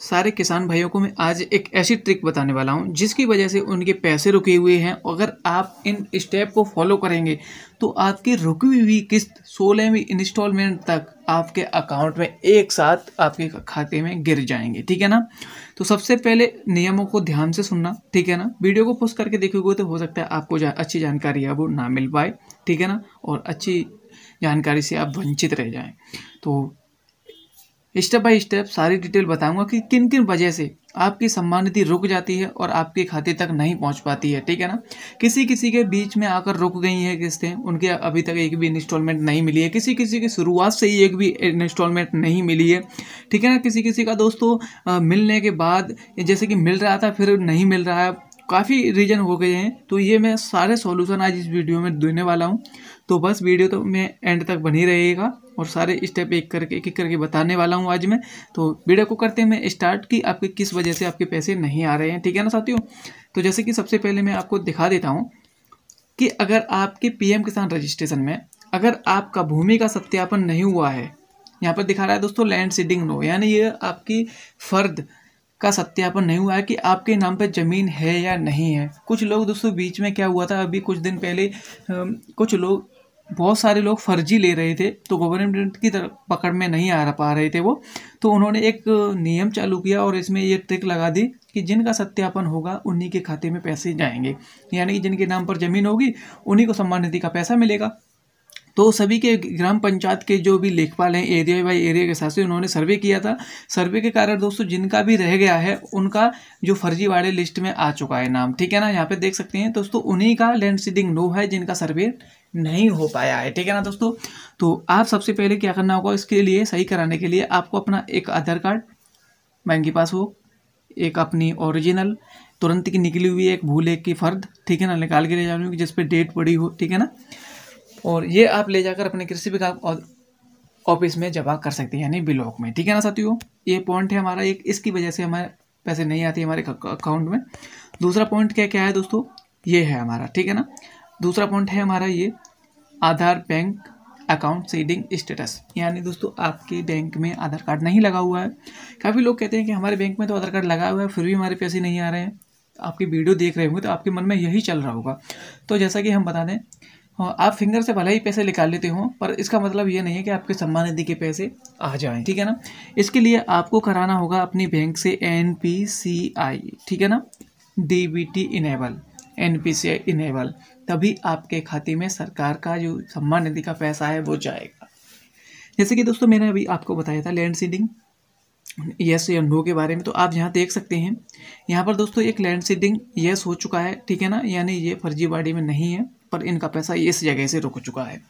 सारे किसान भाइयों को मैं आज एक ऐसी ट्रिक बताने वाला हूँ जिसकी वजह से उनके पैसे रुके हुए हैं अगर आप इन स्टेप को फॉलो करेंगे तो आपकी रुकी हुई किस्त सोलहवीं इंस्टॉलमेंट तक आपके अकाउंट में एक साथ आपके खाते में गिर जाएंगे ठीक है ना तो सबसे पहले नियमों को ध्यान से सुनना ठीक है ना वीडियो को पोस्ट करके देखोगे तो हो सकता है आपको जा, अच्छी जानकारी अब ना मिल पाए ठीक है ना और अच्छी जानकारी से आप वंचित रह जाएँ तो स्टेप बाय स्टेप सारी डिटेल बताऊंगा कि किन किन वजह से आपकी सम्मान निधि रुक जाती है और आपके खाते तक नहीं पहुंच पाती है ठीक है ना किसी किसी के बीच में आकर रुक गई है किस्तें उनके अभी तक एक भी इंस्टॉलमेंट नहीं मिली है किसी किसी की शुरुआत से ही एक भी इंस्टॉलमेंट नहीं मिली है ठीक है ना किसी किसी का दोस्तों मिलने के बाद जैसे कि मिल रहा था फिर नहीं मिल रहा है काफ़ी रीजन हो गए हैं तो ये मैं सारे सॉल्यूशन आज इस वीडियो में देने वाला हूँ तो बस वीडियो तो मैं एंड तक बनी रहेगा और सारे स्टेप एक करके एक एक करके बताने वाला हूँ आज मैं तो वीडियो को करते हैं मैं स्टार्ट कि आपके किस वजह से आपके पैसे नहीं आ रहे हैं ठीक है ना साथियों तो जैसे कि सबसे पहले मैं आपको दिखा देता हूँ कि अगर आपके पी किसान रजिस्ट्रेशन में अगर आपका भूमि का सत्यापन नहीं हुआ है यहाँ पर दिखा रहा है दोस्तों लैंड सीडिंग नो यानी ये आपकी फर्द का सत्यापन नहीं हुआ है कि आपके नाम पर ज़मीन है या नहीं है कुछ लोग दोस्तों बीच में क्या हुआ था अभी कुछ दिन पहले कुछ लोग बहुत सारे लोग फर्जी ले रहे थे तो गवर्नमेंट की तरफ पकड़ में नहीं आ पा रहे थे वो तो उन्होंने एक नियम चालू किया और इसमें ये ट्रिक लगा दी कि जिनका सत्यापन होगा उन्हीं के खाते में पैसे जाएंगे यानी कि जिनके नाम पर ज़मीन होगी उन्हीं को सम्मान निधि का पैसा मिलेगा तो सभी के ग्राम पंचायत के जो भी लेखपाल हैं एरिया बाई एरिया के साथ से उन्होंने सर्वे किया था सर्वे के कारण दोस्तों जिनका भी रह गया है उनका जो फर्जीवाड़े लिस्ट में आ चुका है नाम ठीक है ना यहाँ पे देख सकते हैं दोस्तों उन्हीं का लैंड सीडिंग नो है जिनका सर्वे नहीं हो पाया है ठीक है ना दोस्तों तो आप सबसे पहले क्या करना होगा इसके लिए सही कराने के लिए आपको अपना एक आधार कार्ड बैंक के पास हो एक अपनी ओरिजिनल तुरंत की निकली हुई एक भूले की फर्द ठीक है ना निकाल के ले जानी होगी जिस पर डेट पड़ी हो ठीक है ना और ये आप ले जाकर अपने कृषि विभाग ऑफिस में जमा कर सकते हैं यानी ब्लॉक में ठीक है ना साथियों ये पॉइंट है हमारा एक इसकी वजह से हमारे पैसे नहीं आते हमारे अकाउंट में दूसरा पॉइंट क्या क्या है दोस्तों ये है हमारा ठीक है ना दूसरा पॉइंट है हमारा ये Aadhaar bank account seeding status यानी दोस्तों आपके बैंक में आधार कार्ड नहीं लगा हुआ है काफ़ी लोग कहते हैं कि हमारे बैंक में तो आधार कार्ड लगा हुआ है फिर भी हमारे पैसे नहीं आ रहे हैं आपकी वीडियो देख रहे होंगे तो आपके मन में यही चल रहा होगा तो जैसा कि हम बता दें हाँ आप फिंगर से भले ही पैसे निकाल लेते हो पर इसका मतलब ये नहीं है कि आपके सम्मान निधि के पैसे आ जाएं ठीक है ना इसके लिए आपको कराना होगा अपनी बैंक से एन पी सी आई ठीक है ना D B T enable N P C I enable तभी आपके खाते में सरकार का जो सम्मान निधि का पैसा है वो जाएगा जैसे कि दोस्तों मैंने अभी आपको बताया था लैंड सीडिंग येस या नो के बारे में तो आप यहाँ देख सकते हैं यहाँ पर दोस्तों एक लैंड सीडिंग येस हो चुका है ठीक है ना यानी ये फर्जीवाड़ी में नहीं है पर इनका पैसा इस जगह से रुक चुका है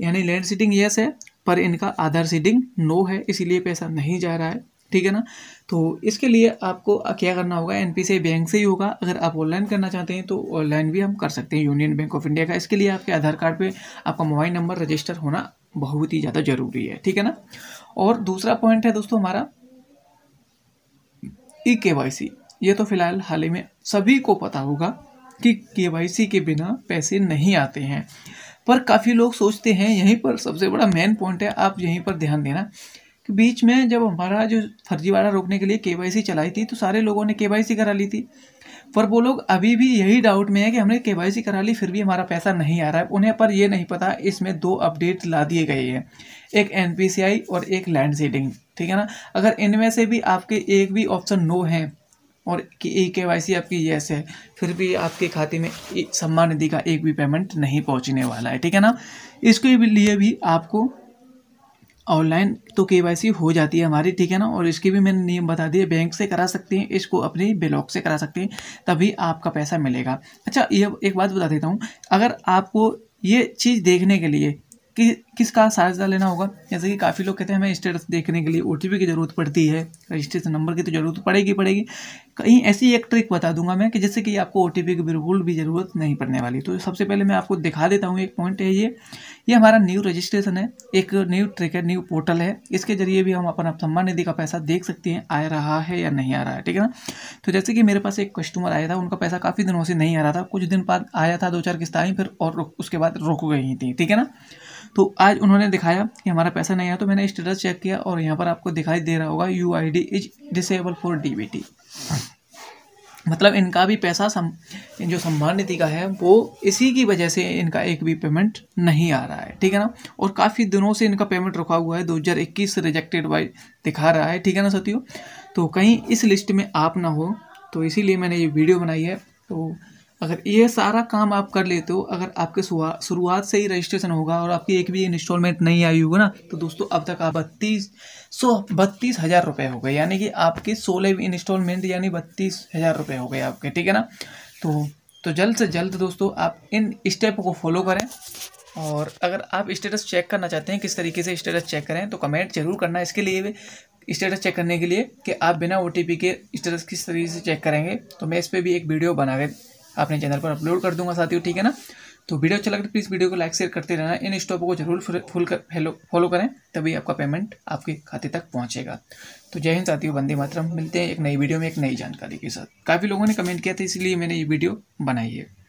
यानी लैंड सीडिंग येस है पर इनका आधार सीडिंग नो है इसीलिए पैसा नहीं जा रहा है ठीक है ना तो इसके लिए आपको क्या करना होगा एन बैंक से ही होगा अगर आप ऑनलाइन करना चाहते हैं तो ऑनलाइन भी हम कर सकते हैं यूनियन बैंक ऑफ इंडिया का इसके लिए आपके आधार कार्ड पे आपका मोबाइल नंबर रजिस्टर होना बहुत ही ज़्यादा ज़रूरी है ठीक है ना और दूसरा पॉइंट है दोस्तों हमारा ई के वाई सी ये तो फिलहाल हाल ही में सभी को पता होगा कि के वाई सी के बिना पैसे नहीं आते हैं पर काफ़ी लोग सोचते हैं यहीं पर सबसे बड़ा मेन पॉइंट है आप यहीं पर ध्यान देना बीच में जब हमारा जो फर्जीवाड़ा रोकने के लिए केवाईसी चलाई थी तो सारे लोगों ने केवाईसी करा ली थी पर वो लोग अभी भी यही डाउट में है कि हमने केवाईसी करा ली फिर भी हमारा पैसा नहीं आ रहा है उन्हें पर ये नहीं पता इसमें दो अपडेट ला दिए गए हैं एक एन और एक लैंड सीडिंग ठीक है ना अगर इनमें से भी आपके एक भी ऑप्शन नो है और ई के वाई सी आपकी येस है फिर भी आपके खाते में सम्मान निधि का एक भी पेमेंट नहीं पहुंचने वाला है ठीक है ना इसके लिए भी आपको ऑनलाइन तो के हो जाती है हमारी ठीक है ना और इसके भी मैंने नियम बता दिए बैंक से करा सकते हैं इसको अपने ब्लॉक से करा सकते हैं तभी आपका पैसा मिलेगा अच्छा ये एक बात बता देता हूँ अगर आपको ये चीज़ देखने के लिए कि किसका सहायता लेना होगा जैसे कि काफ़ी लोग कहते हैं हमें स्टेटस देखने के लिए ओ की ज़रूरत पड़ती है रजिस्ट्रेशन नंबर की तो ज़रूरत पड़ेगी पड़ेगी कहीं ऐसी एक ट्रिक बता दूंगा मैं कि जिससे कि आपको ओ की बिल्कुल भी ज़रूरत नहीं पड़ने वाली तो सबसे पहले मैं आपको दिखा देता हूँ एक पॉइंट है ये ये हमारा न्यू रजिस्ट्रेशन है एक न्यू ट्रिक है न्यू पोर्टल है इसके जरिए भी हम अपना सम्मान निधि का पैसा देख सकते हैं आ रहा है या नहीं आ रहा है ठीक है ना तो जैसे कि मेरे पास एक कस्टमर आया था उनका पैसा काफ़ी दिनों से नहीं आ रहा था कुछ दिन बाद आया था दो चार किस्त आई फिर और उसके बाद रुक गई थी ठीक है ना तो आज उन्होंने दिखाया कि हमारा पैसा नहीं आया तो मैंने स्टेटस चेक किया और यहाँ पर आपको दिखाई दे रहा होगा U I D is disable for D मतलब इनका भी पैसा सम, जो सम्मान निधि का है वो इसी की वजह से इनका एक भी पेमेंट नहीं आ रहा है ठीक है ना और काफ़ी दिनों से इनका पेमेंट रुका हुआ है 2021 रिजेक्टेड बाई दिखा रहा है ठीक है ना साथियों तो कहीं इस लिस्ट में आप ना हो तो इसीलिए मैंने ये वीडियो बनाई है तो अगर ये सारा काम आप कर लेते हो अगर आपके शुरुआत से ही रजिस्ट्रेशन होगा और आपकी एक भी इंस्टॉलमेंट नहीं आई होगी ना तो दोस्तों अब तक आप बत्तीस सौ बत्तीस हज़ार रुपये हो गए यानी कि आपके सोलह इंस्टॉलमेंट यानी बत्तीस हज़ार रुपये हो गए आपके ठीक है ना तो तो जल्द से जल्द दोस्तों आप इन स्टेप को फॉलो करें और अगर आप स्टेटस चेक करना चाहते हैं किस तरीके से स्टेटस चेक करें तो कमेंट जरूर करना इसके लिए स्टेटस चेक करने के लिए कि आप बिना ओ के स्टेटस किस तरीके से चेक करेंगे तो मैं इस पर भी एक वीडियो बना के अपने चैनल पर अपलोड कर दूंगा साथियों ठीक है ना तो वीडियो अच्छा लगे तो प्लीज़ वीडियो को लाइक शेयर करते रहना इन स्टॉपों को जरूर फुल कर फॉलो करें तभी आपका पेमेंट आपके खाते तक पहुंचेगा तो जय हिंद साथियों वंदे मातरम मिलते हैं एक नई वीडियो में एक नई जानकारी के साथ काफ़ी लोगों ने कमेंट किया था इसलिए मैंने ये वीडियो बनाई है